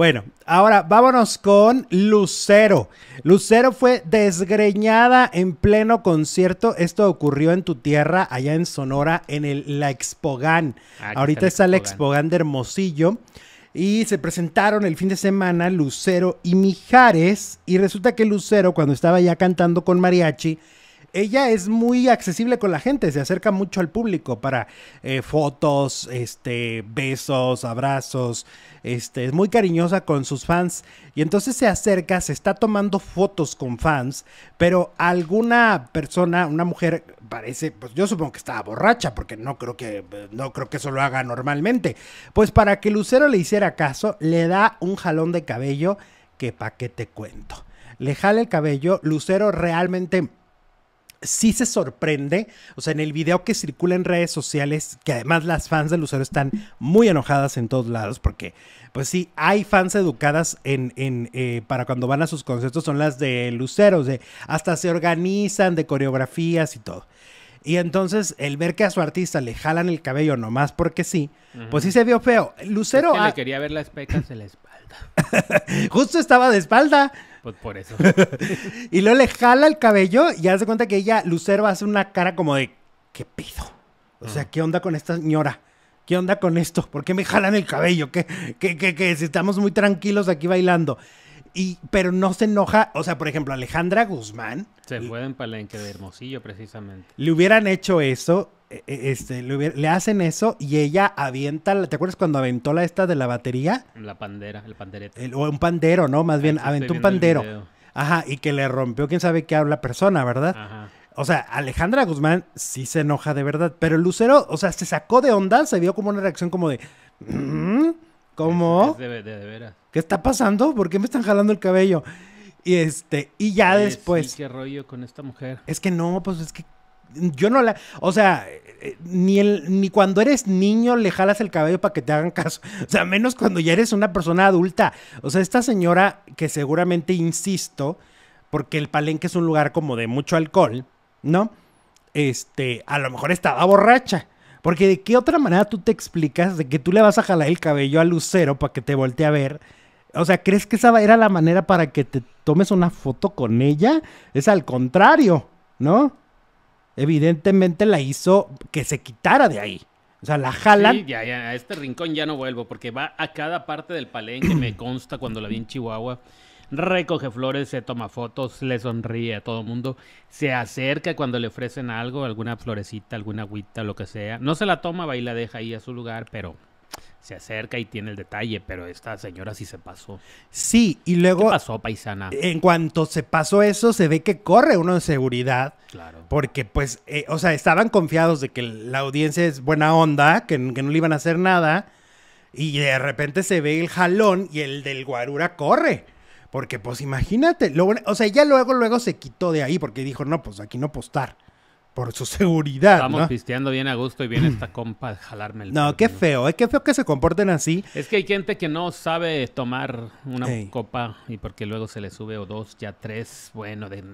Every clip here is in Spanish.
Bueno, ahora vámonos con Lucero. Lucero fue desgreñada en pleno concierto. Esto ocurrió en tu tierra, allá en Sonora, en el, la Expogán. Ah, Ahorita está, la Expogán de Hermosillo. Y se presentaron el fin de semana Lucero y Mijares. Y resulta que Lucero, cuando estaba ya cantando con Mariachi, ella es muy accesible con la gente, se acerca mucho al público para eh, fotos, este, besos, abrazos, este, es muy cariñosa con sus fans y entonces se acerca, se está tomando fotos con fans, pero alguna persona, una mujer parece, pues yo supongo que estaba borracha porque no creo que no creo que eso lo haga normalmente. Pues para que Lucero le hiciera caso, le da un jalón de cabello que pa' qué te cuento. Le jala el cabello, Lucero realmente sí se sorprende, o sea, en el video que circula en redes sociales, que además las fans de Lucero están muy enojadas en todos lados, porque pues sí, hay fans educadas en, en eh, para cuando van a sus conciertos, son las de Lucero, de, hasta se organizan de coreografías y todo. Y entonces el ver que a su artista le jalan el cabello nomás porque sí, pues sí se vio feo. Lucero... Es que le quería ver las pecas en la espalda. Justo estaba de espalda. Pues por eso. y luego le jala el cabello y hace cuenta que ella, Lucero, hace una cara como de, ¿qué pido? O sea, mm. ¿qué onda con esta señora? ¿Qué onda con esto? ¿Por qué me jalan el cabello? ¿Qué, qué, qué, Si estamos muy tranquilos aquí bailando. Y, pero no se enoja, o sea, por ejemplo, Alejandra Guzmán. Se fue en Palenque de Hermosillo, precisamente. Le hubieran hecho eso e, e, este, le, hacen eso y ella avienta, ¿te acuerdas cuando aventó la esta de la batería? La pandera, el panderete. o un pandero, ¿no? Más bien, aventó un pandero. Ajá, y que le rompió quién sabe qué habla persona, ¿verdad? O sea, Alejandra Guzmán sí se enoja de verdad, pero Lucero, o sea, se sacó de onda, se vio como una reacción como de... Mm, ¿Cómo? ¿Qué está pasando? ¿Por qué me están jalando el cabello? Y este, y ya después. ¿Qué rollo con esta mujer? Es que no, pues es que yo no la, o sea, eh, eh, ni, el, ni cuando eres niño le jalas el cabello para que te hagan caso. O sea, menos cuando ya eres una persona adulta. O sea, esta señora que seguramente, insisto, porque el palenque es un lugar como de mucho alcohol, ¿no? Este, a lo mejor estaba borracha. Porque de qué otra manera tú te explicas de que tú le vas a jalar el cabello al Lucero para que te voltee a ver. O sea, ¿crees que esa era la manera para que te tomes una foto con ella? Es al contrario, ¿no? evidentemente la hizo que se quitara de ahí. O sea, la jalan. Sí, ya, ya, a este rincón ya no vuelvo, porque va a cada parte del palenque, me consta cuando la vi en Chihuahua. Recoge flores, se toma fotos, le sonríe a todo mundo, se acerca cuando le ofrecen algo, alguna florecita, alguna agüita, lo que sea. No se la toma, va y la deja ahí a su lugar, pero se acerca y tiene el detalle, pero esta señora sí se pasó. Sí, y luego... ¿Qué pasó, paisana? En cuanto se pasó eso, se ve que corre uno de seguridad. Claro. Porque, pues, eh, o sea, estaban confiados de que la audiencia es buena onda, que, no le iban a hacer nada, y de repente se ve el jalón y el del guarura corre. Porque, pues, imagínate, o sea, ya luego, luego se quitó de ahí porque dijo, no, pues aquí no postar por su seguridad. Estamos pisteando bien a gusto y bien esta compa a jalarme el. No, qué feo, es ¿eh? feo que se comporten así. Es que hay gente que no sabe tomar una copa y porque luego se le sube o dos, ya tres, bueno, de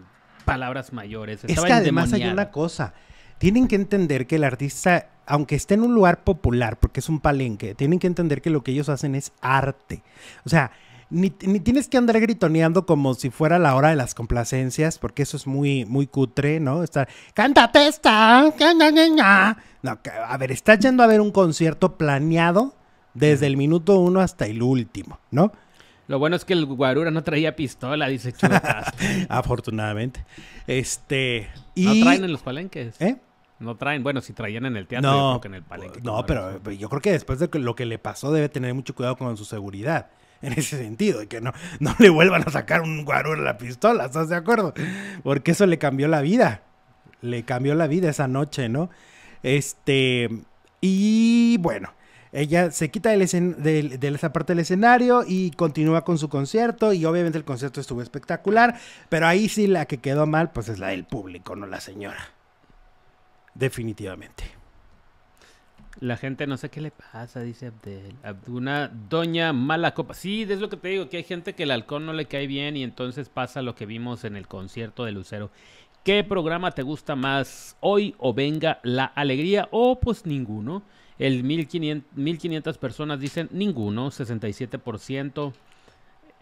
palabras mayores. es que además hay una cosa. Tienen que entender que el artista, aunque esté en un lugar popular, porque es un palenque, tienen que entender que lo que ellos hacen es arte. O sea, ni, tienes que andar gritoneando como si fuera la hora de las complacencias, porque eso es muy, muy cutre, ¿no? Estar, cántate esta, no, a ver, está yendo a ver un concierto planeado desde el minuto uno hasta el último, ¿no? Lo bueno es que el guarura no traía pistola, dice Afortunadamente. Este. Y... No traen en los palenques. ¿Eh? No traen, bueno, si traían en el teatro, no, en el palenque. No, pero yo creo que después de lo que le pasó, debe tener mucho cuidado con su seguridad en ese sentido, y que no, no le vuelvan a sacar un guarura a la pistola, ¿estás de acuerdo? Porque eso le cambió la vida, le cambió la vida esa noche, ¿no? Este, y bueno, ella se quita de, esa parte del escenario y continúa con su concierto y obviamente el concierto estuvo espectacular, pero ahí sí la que quedó mal pues es la del público, no la señora. Definitivamente. La gente no sé qué le pasa, dice Abdel. una doña mala copa. Sí, es lo que te digo, que hay gente que el halcón no le cae bien y entonces pasa lo que vimos en el concierto de Lucero. ¿Qué programa te gusta más hoy o venga la alegría o pues ninguno? El 1500, 1500 personas dicen ninguno, 67%.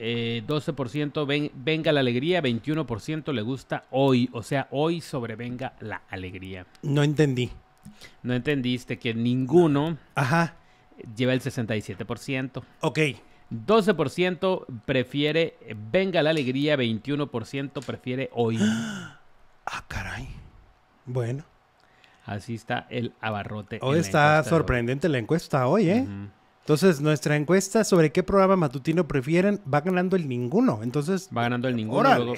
Eh, 12% ven, venga la alegría, 21% le gusta hoy, o sea, hoy sobrevenga la alegría. No entendí. No entendiste que ninguno Ajá. lleva el 67%. Ok. 12% prefiere Venga la Alegría, 21% prefiere Hoy. Ah, caray. Bueno. Así está el abarrote. Hoy está sorprendente la encuesta hoy, ¿eh? Entonces, nuestra encuesta sobre qué programa matutino prefieren va ganando el ninguno. Entonces, va ganando el ninguno.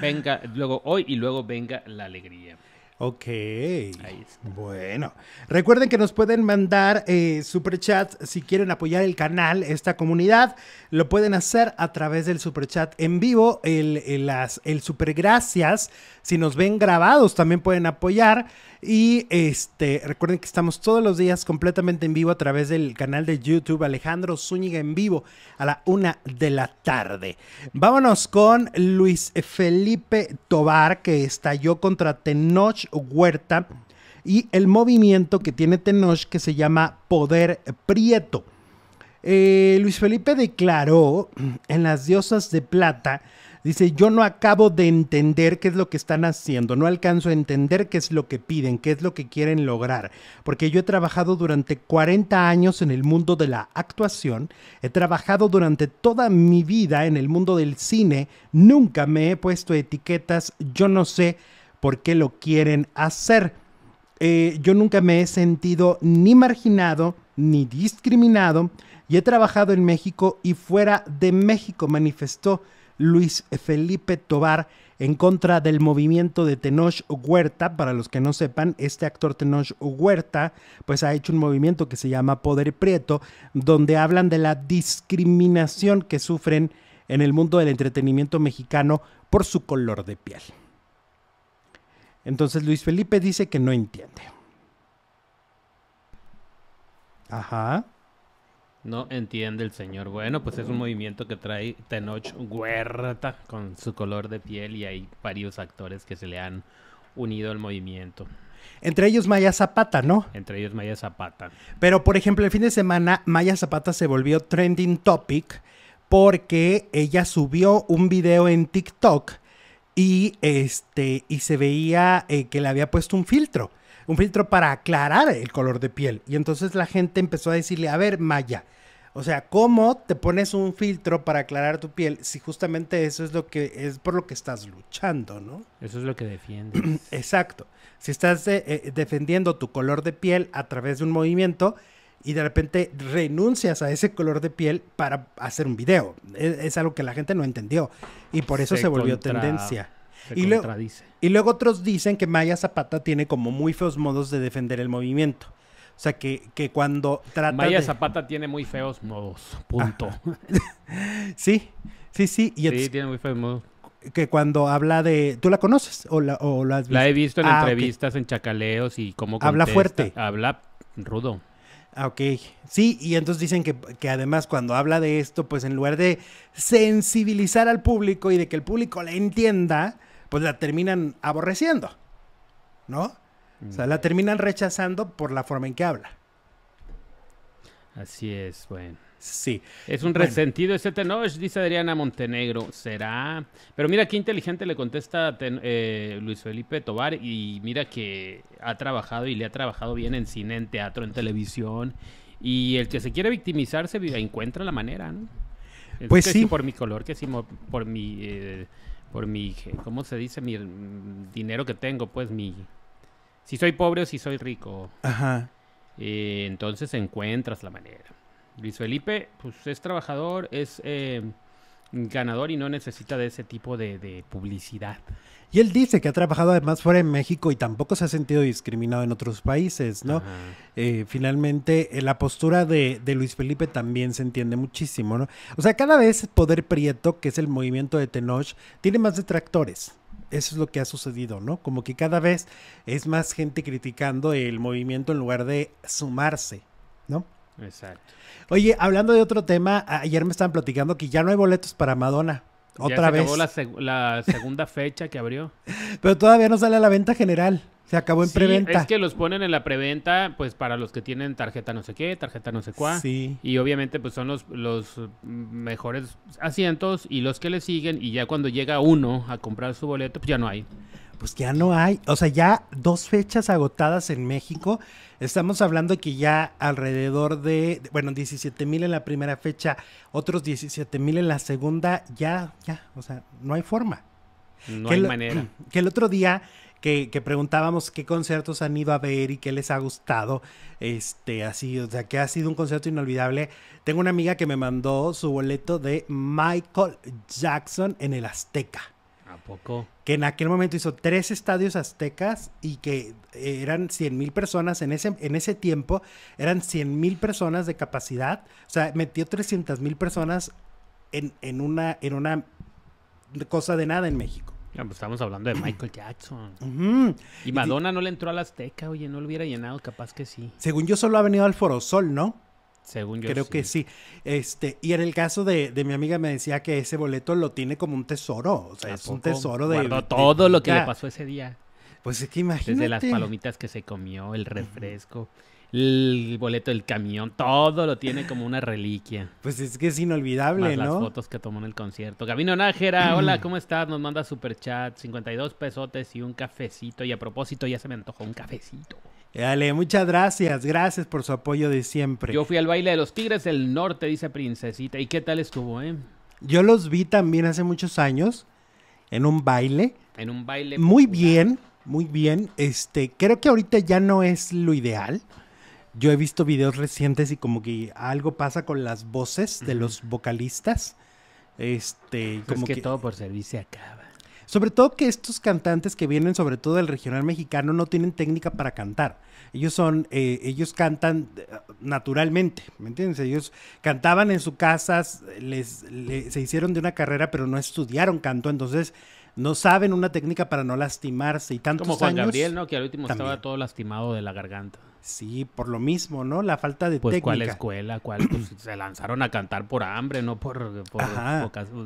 venga, luego hoy y luego venga la alegría. Ok. Bueno, recuerden que nos pueden mandar eh, superchats si quieren apoyar el canal, esta comunidad. Lo pueden hacer a través del superchat en vivo. El, el, el super gracias si nos ven grabados, también pueden apoyar. Y este, recuerden que estamos todos los días completamente en vivo a través del canal de YouTube Alejandro Zúñiga en vivo a la una de la tarde. Vámonos con Luis Felipe Tobar, que estalló contra Tenoch Huerta y el movimiento que tiene Tenoch que se llama Poder Prieto. Eh, Luis Felipe declaró en Las Diosas de Plata Dice, yo no acabo de entender qué es lo que están haciendo, no alcanzo a entender qué es lo que piden, qué es lo que quieren lograr, porque yo he trabajado durante 40 años en el mundo de la actuación, he trabajado durante toda mi vida en el mundo del cine, nunca me he puesto etiquetas, yo no sé por qué lo quieren hacer. Eh, yo nunca me he sentido ni marginado, ni discriminado, y he trabajado en México y fuera de México, manifestó. Luis Felipe Tobar en contra del movimiento de Tenoch Huerta. Para los que no sepan, este actor Tenoch Huerta pues ha hecho un movimiento que se llama Poder Prieto, donde hablan de la discriminación que sufren en el mundo del entretenimiento mexicano por su color de piel. Entonces Luis Felipe dice que no entiende. Ajá. No entiende el señor. Bueno, pues es un movimiento que trae Tenoch Huerta con su color de piel y hay varios actores que se le han unido al movimiento. Entre ellos Maya Zapata, ¿no? Entre ellos Maya Zapata. Pero, por ejemplo, el fin de semana Maya Zapata se volvió trending topic porque ella subió un video en TikTok y, este, y se veía eh, que le había puesto un filtro un filtro para aclarar el color de piel. Y entonces la gente empezó a decirle, a ver, Maya, o sea, ¿cómo te pones un filtro para aclarar tu piel si justamente eso es lo que es por lo que estás luchando, ¿no? Eso es lo que defiendes. Exacto. Si estás eh, eh, defendiendo tu color de piel a través de un movimiento y de repente renuncias a ese color de piel para hacer un video, es, algo que la gente no entendió y por eso se, volvió tendencia. y luego otros dicen que Maya Zapata tiene como muy feos modos de defender el movimiento. O sea, que, que cuando trata Maya Zapata tiene muy feos modos, punto. sí, sí, sí. sí, tiene muy feos modos que cuando habla de... ¿Tú la conoces o la, has visto? he visto en ah, entrevistas, en chacaleos y cómo contesta. Habla fuerte. Habla rudo. Ah, ok. Sí, y entonces dicen que, que, además cuando habla de esto, pues en lugar de sensibilizar al público y de que el público la entienda, pues la terminan aborreciendo, ¿no? Mm. O sea, la terminan rechazando por la forma en que habla. Así es, bueno. Sí. Es un resentido ese Tenoch, dice Adriana Montenegro. ¿Será? Pero mira qué inteligente le contesta eh, Luis Felipe Tobar y mira que ha trabajado y le ha trabajado bien en cine, en teatro, en televisión. Y el que se quiere victimizar se encuentra la manera, ¿no? pues sí. Por mi color, que sí, por mi... Eh, por mi, ¿cómo se dice? Mi mm, dinero que tengo, pues mi, si soy pobre o si soy rico. Ajá. entonces encuentras la manera. Luis Felipe, pues es trabajador, es... Eh, ganador y no necesita de ese tipo de, publicidad. Y él dice que ha trabajado además fuera de México y tampoco se ha sentido discriminado en otros países, ¿no? Eh, finalmente, eh, la postura de, de, Luis Felipe también se entiende muchísimo, ¿no? O sea, cada vez Poder Prieto, que es el movimiento de Tenoch, tiene más detractores. Eso es lo que ha sucedido, ¿no? Como que cada vez es más gente criticando el movimiento en lugar de sumarse, ¿no? Exacto. Oye, hablando de otro tema, ayer me estaban platicando que ya no hay boletos para Madonna. Otra vez. la, segunda fecha que abrió. Pero todavía no sale a la venta general. Se acabó en preventa. Es que los ponen en la preventa, pues para los que tienen tarjeta no sé qué, tarjeta no sé cuál. Y obviamente, pues son los, los mejores asientos y los que le siguen. Y ya cuando llega uno a comprar su boleto, pues ya no hay pues ya no hay, o sea, ya dos fechas agotadas en México. Estamos hablando que ya alrededor de, bueno, 17 mil en la primera fecha, otros 17 mil en la segunda, ya, ya, o sea, no hay forma. No hay manera. Que el otro día que, que, preguntábamos qué conciertos han ido a ver y qué les ha gustado, este, así, o sea, que ha sido un concierto inolvidable. Tengo una amiga que me mandó su boleto de Michael Jackson en el Azteca poco? Que en aquel momento hizo tres estadios aztecas y que eran 100 mil personas en ese, en ese tiempo, eran 100 mil personas de capacidad. O sea, metió 300 mil personas en, en, una, en una cosa de nada en México. Ah, pues estamos hablando de Michael Jackson. Y Madonna no le entró al Azteca, oye, no lo hubiera llenado, capaz que sí. Según yo, solo ha venido al Sol ¿no? Según yo. Creo que sí. Este, y en el caso de, de, mi amiga me decía que ese boleto lo tiene como un tesoro. O sea, es un tesoro de. todo lo que le pasó ese día. Pues es que imagínate. Desde las palomitas que se comió, el refresco. el boleto del camión, todo lo tiene como una reliquia. Pues es que es inolvidable, ¿no? Las fotos que tomó en el concierto. Gabino Nájera, hola, ¿cómo estás? Nos manda super chat, 52 pesotes y un cafecito. Y a propósito, ya se me antojó un cafecito. Dale, eh, muchas gracias, gracias por su apoyo de siempre. Yo fui al baile de los Tigres del Norte, dice Princesita. ¿Y qué tal estuvo, eh? Yo los vi también hace muchos años en un baile. En un baile. Muy bien, muy bien. Este, creo que ahorita ya no es lo ideal. Yo he visto videos recientes y como que algo pasa con las voces de los vocalistas. Este, pues como que, todo por servicio acaba. Sobre todo que estos cantantes que vienen, sobre todo del regional mexicano, no tienen técnica para cantar ellos son, eh, ellos cantan eh, naturalmente, ¿me entiendes? Ellos cantaban en sus casas, les, se hicieron de una carrera, pero no estudiaron canto, entonces no saben una técnica para no lastimarse y tantos Como Juan Gabriel, ¿no? Que al último estaba todo lastimado de la garganta. Sí, por lo mismo, ¿no? La falta de pues, ¿Cuál escuela? ¿Cuál? Pues, se lanzaron a cantar por hambre, no por,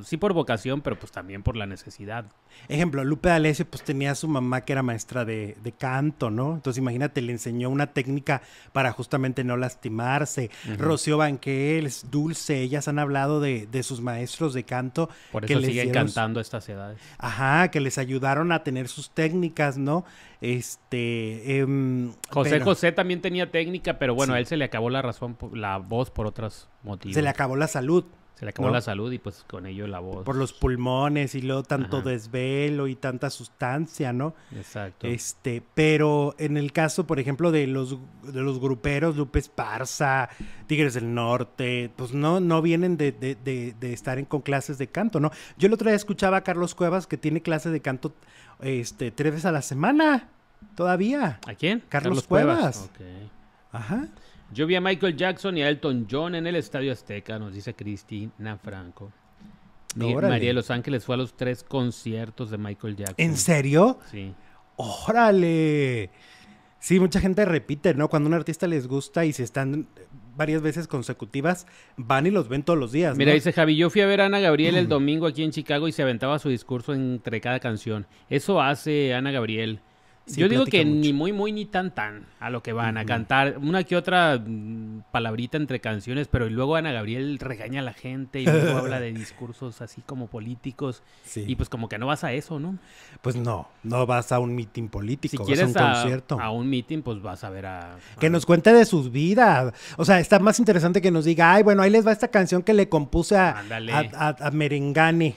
Sí, por vocación, pero pues también por la necesidad. Ejemplo, Lupe D'Alessio pues tenía a su mamá que era maestra de, canto, ¿no? Entonces imagínate, le enseñó una técnica para justamente no lastimarse. Rocío Banquels, Dulce, ellas han hablado de, de sus maestros de canto. Por que siguen cantando a estas edades. Ajá, que les ayudaron a tener sus técnicas, ¿no? Este... Em, José José también tenía técnica, pero bueno, a él se le acabó la razón, la voz por otros motivos. Se le acabó la salud. Se le acabó la salud y pues con ello la voz. Por los pulmones y luego tanto desvelo y tanta sustancia, ¿no? Exacto. Este, pero en el caso, por ejemplo, de los, de los gruperos, Lupes Parza Tigres del Norte, pues no, no vienen de, de, de, de estar en, con clases de canto, ¿no? Yo el otro día escuchaba a Carlos Cuevas que tiene clase de canto este, tres veces a la semana. Todavía. ¿A quién? Carlos, Cuevas. Ajá. Yo vi a Michael Jackson y a Elton John en el Estadio Azteca, nos dice Cristina Franco. María de Los Ángeles fue a los tres conciertos de Michael Jackson. ¿En serio? Sí. ¡Órale! Sí, mucha gente repite, ¿no? Cuando un artista les gusta y se están varias veces consecutivas, van y los ven todos los días. Mira, dice Javi, yo fui a ver a Ana Gabriel el domingo aquí en Chicago y se aventaba su discurso entre cada canción. Eso hace Ana Gabriel yo digo que ni muy, muy, ni tan, tan a lo que van a cantar. Una que otra mm, palabrita entre canciones, pero luego Ana Gabriel regaña a la gente y luego habla de discursos así como políticos. Y pues como que no vas a eso, ¿no? Pues no, no vas a un mitin político, si vas a un concierto. A un mitin, pues vas a ver a, Que nos cuente de sus vidas. O sea, está más interesante que nos diga, ay, bueno, ahí les va esta canción que le compuse a, a Merengane.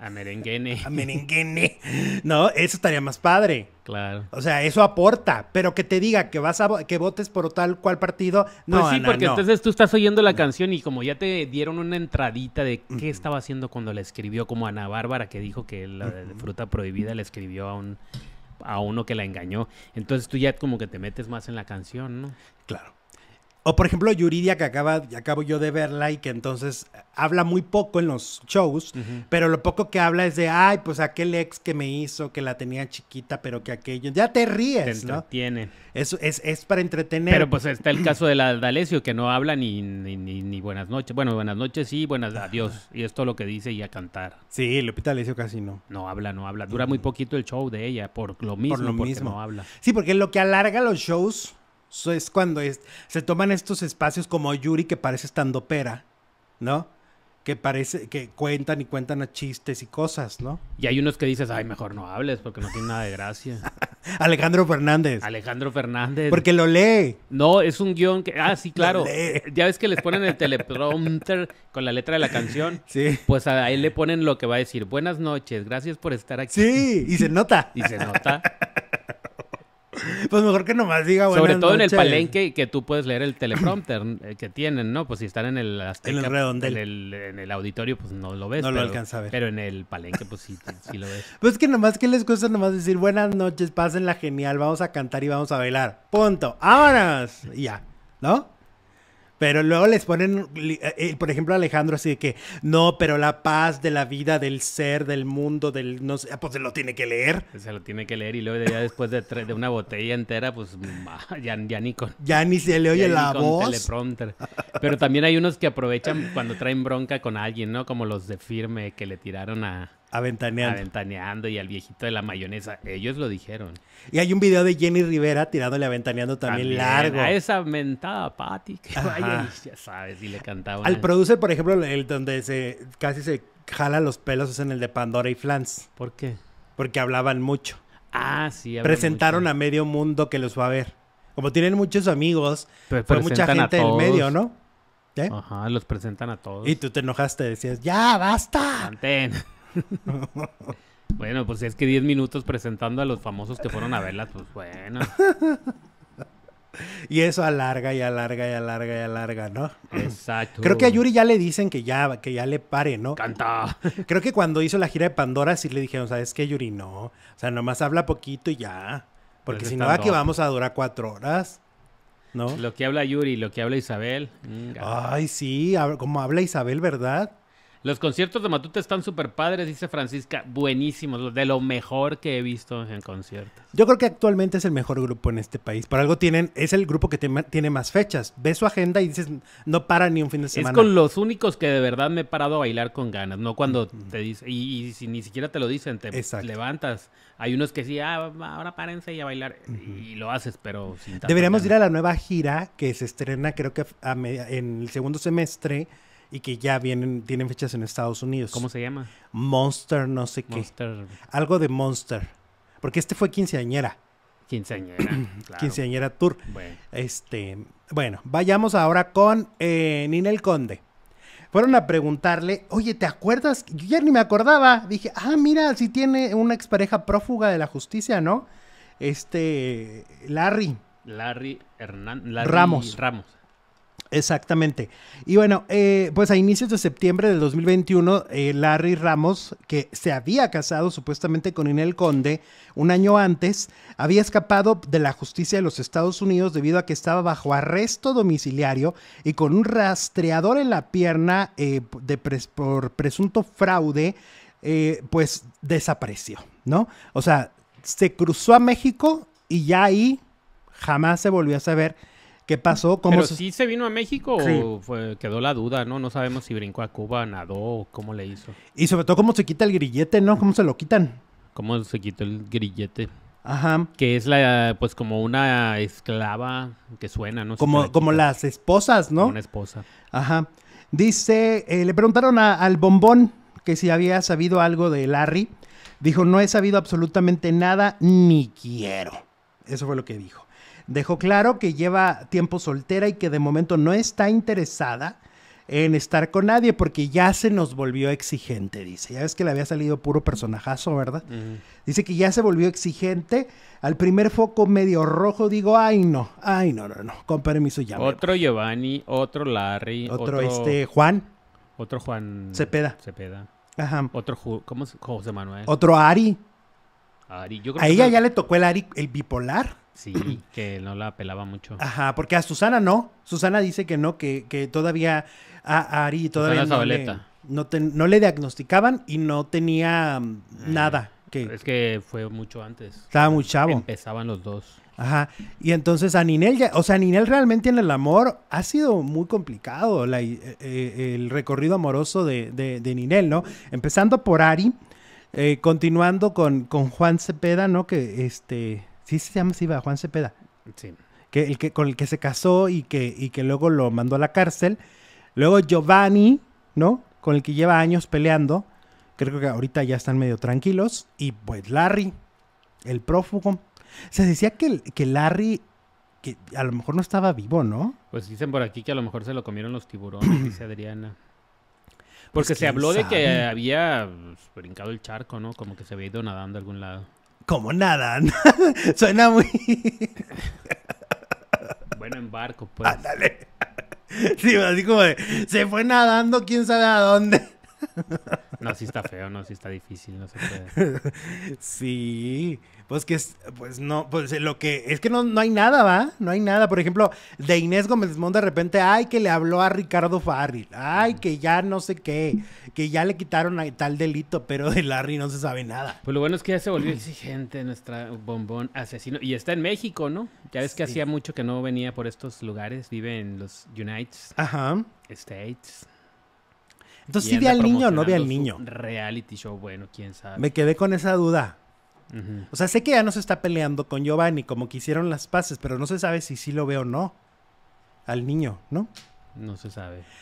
A merenguene. A merenguene. No, eso estaría más padre. Claro. O sea, eso aporta, pero que te diga que vas a que votes por tal cual partido, no. Pues sí, porque entonces tú estás oyendo la canción y como ya te dieron una entradita de qué estaba haciendo cuando la escribió, como Ana Bárbara que dijo que la de fruta prohibida la escribió a un a uno que la engañó. Entonces tú ya como que te metes más en la canción, ¿no? Claro. O por ejemplo Yuridia que acaba, acabo yo de verla y que entonces eh, habla muy poco en los shows, pero lo poco que habla es de, ay, pues aquel ex que me hizo, que la tenía chiquita, pero que aquello, ya te ríes, te entretiene. Eso es, es para entretener. Pero pues está el caso de la D'Alessio que no habla ni, ni, buenas noches. Bueno, buenas noches sí, buenas adiós. Y esto lo que dice y a cantar. Sí, Lupita Dalesio casi no. No habla, no habla. Dura muy poquito el show de ella por lo mismo, por lo mismo. no habla. Sí, porque lo que alarga los shows es cuando es, se toman estos espacios como Yuri que parece estando pera, ¿no? Que parece que cuentan y cuentan a chistes y cosas, ¿no? Y hay unos que dices, ay, mejor no hables porque no tiene nada de gracia. Alejandro Fernández. Alejandro Fernández. Porque lo lee. No, es un guión que. Ah, sí, claro. Ya ves que les ponen el teleprompter con la letra de la canción. Sí. Pues a él le ponen lo que va a decir. Buenas noches, gracias por estar aquí. Sí, y se nota. y se nota pues mejor que nomás diga buenas Sobre todo en el palenque que tú puedes leer el teleprompter eh, que tienen, ¿no? Pues si están en el Azteca, en el, En el, auditorio, pues no lo ves. No lo alcanza a ver. Pero en el palenque, pues sí, sí lo ves. Pues que nomás que les cuesta nomás decir buenas noches, pásenla genial, vamos a cantar y vamos a bailar. Punto. ¡Vámonos! ya, ¿no? Pero luego les ponen, eh, eh, por ejemplo, Alejandro así de que, no, pero la paz de la vida, del ser, del mundo, del, no sé, ah, pues se lo tiene que leer. Se lo tiene que leer y luego ya después de, una botella entera, pues ya, ni con... se le oye la voz. Teleprompter. Pero también hay unos que aprovechan cuando traen bronca con alguien, ¿no? Como los de firme que le tiraron a Aventaneando. Aventaneando y al viejito de la mayonesa. Ellos lo dijeron. Y hay un video de Jenny Rivera tirándole aventaneando también, largo. A esa mentada apática. ya sabes, y le cantaba. Al producer, por ejemplo, el donde se casi se jala los pelos es en el de Pandora y Flans. ¿Por qué? Porque hablaban mucho. Ah, sí. Presentaron a medio mundo que los va a ver. Como tienen muchos amigos, Pero mucha gente del medio, ¿no? Ajá, los presentan a todos. Y tú te enojaste, decías, ya, basta bueno, pues es que 10 minutos presentando a los famosos que fueron a verla, pues bueno. Y eso alarga y alarga y alarga y alarga, ¿no? Exacto. Creo que a Yuri ya le dicen que ya, que ya le pare, ¿no? Canta. Creo que cuando hizo la gira de Pandora sí le dijeron, ¿sabes qué, Yuri? No. O sea, nomás habla poquito y ya. Porque pues si no, aquí vamos a durar cuatro horas. ¿No? Lo que habla Yuri, lo que habla Isabel. Mm, Ay, sí, como habla Isabel, ¿verdad? Los conciertos de Matute están súper padres, dice Francisca. Buenísimos, de lo mejor que he visto en conciertos. Yo creo que actualmente es el mejor grupo en este país. Por algo tienen, es el grupo que tiene más fechas. Ves su agenda y dices, no para ni un fin de semana. Es con los únicos que de verdad me he parado a bailar con ganas, no cuando te dicen, y, si ni siquiera te lo dicen, te levantas. Hay unos que sí, ah, ahora párense y a bailar. Y lo haces, pero sin Deberíamos ir a la nueva gira que se estrena, creo que en el segundo semestre y que ya vienen, tienen fechas en Estados Unidos. ¿Cómo se llama? Monster, no sé qué. Monster. Algo de Monster. Porque este fue quinceañera. Quinceañera. Quinceañera Tour. Bueno. Este, bueno, vayamos ahora con eh, Ninel Conde. Fueron a preguntarle, oye, ¿te acuerdas? Yo ya ni me acordaba. Dije, ah, mira, si tiene una expareja prófuga de la justicia, ¿no? Este, Larry. Larry Hernández. Ramos. Ramos. Exactamente. Y bueno, eh, pues a inicios de septiembre del 2021, eh, Larry Ramos, que se había casado supuestamente con Inel Conde un año antes, había escapado de la justicia de los Estados Unidos debido a que estaba bajo arresto domiciliario y con un rastreador en la pierna eh, de por presunto fraude, pues desapareció, ¿no? O sea, se cruzó a México y ya ahí jamás se volvió a saber qué pasó, cómo... Pero sí se vino a México quedó la duda, ¿no? No sabemos si brincó a Cuba, nadó o cómo le hizo. Y sobre todo cómo se quita el grillete, ¿no? ¿Cómo se lo quitan? ¿Cómo se quitó el grillete? Ajá. Que es la, pues como una esclava que suena, ¿no? Como, como las esposas, ¿no? una esposa. Ajá. Dice, eh, le preguntaron al bombón que si había sabido algo de Larry. Dijo, no he sabido absolutamente nada, ni quiero. Eso fue lo que dijo. Dejó claro que lleva tiempo soltera y que de momento no está interesada en estar con nadie porque ya se nos volvió exigente, dice. Ya ves que le había salido puro personajazo, ¿verdad? Dice que ya se volvió exigente. Al primer foco medio rojo digo, ay no, ay no, no, no, con permiso ya. Otro Giovanni, otro Larry, otro, este Juan. Otro Juan Cepeda. Cepeda. Ajá. Otro ¿cómo José Manuel. Otro Ari. Ari, yo A ella ya le tocó el Ari, el bipolar. Sí, que no la apelaba mucho. Ajá, porque a Susana no. Susana dice que no, que, que todavía a Ari todavía no le, no, le, diagnosticaban y no tenía mm, eh, nada. Que... Es que fue mucho antes. Estaba muy chavo. Empezaban los dos. Ajá. Y entonces a Ninel, ya, o sea, Ninel realmente en el amor ha sido muy complicado eh, eh, el recorrido amoroso de, de, Ninel, ¿no? Empezando por Ari, continuando con, con Juan Cepeda, ¿no? Que este Sí, se llama va, Juan Cepeda. Sí. Que, el que, con el que se casó y que, que luego lo mandó a la cárcel. Luego Giovanni, ¿no? Con el que lleva años peleando. Creo que ahorita ya están medio tranquilos. Y pues Larry, el prófugo. Se decía que, que Larry que a lo mejor no estaba vivo, ¿no? Pues dicen por aquí que a lo mejor se lo comieron los tiburones, dice Adriana. Pues, Porque se habló de que había pues, brincado el charco, ¿no? Como que se había ido nadando a algún lado como nada. Suena muy. bueno, en barco, pues. Ándale. Sí, así como de, se fue nadando, quién sabe a dónde. No, sí está feo, no, sí está difícil, no sé qué. sí, pues que es, pues no, pues lo que, es que no, hay nada, ¿va? No hay nada. Por ejemplo, de Inés Gómez Mont de repente, ay, que le habló a Ricardo Farril, ay, que ya no sé qué, que ya le quitaron tal delito, pero de Larry no se sabe nada. Pues lo bueno es que ya se volvió exigente nuestra bombón asesino, y está en México, ¿no? Ya ves que hacía mucho que no venía por estos lugares, vive en los United Ajá. States. Entonces, ¿sí vi al niño o no vi al niño? Reality show, bueno, quién sabe. Me quedé con esa duda. O sea, sé que ya no se está peleando con Giovanni como que hicieron las paces, pero no se sabe si sí lo veo o no. Al niño, ¿no? No se sabe.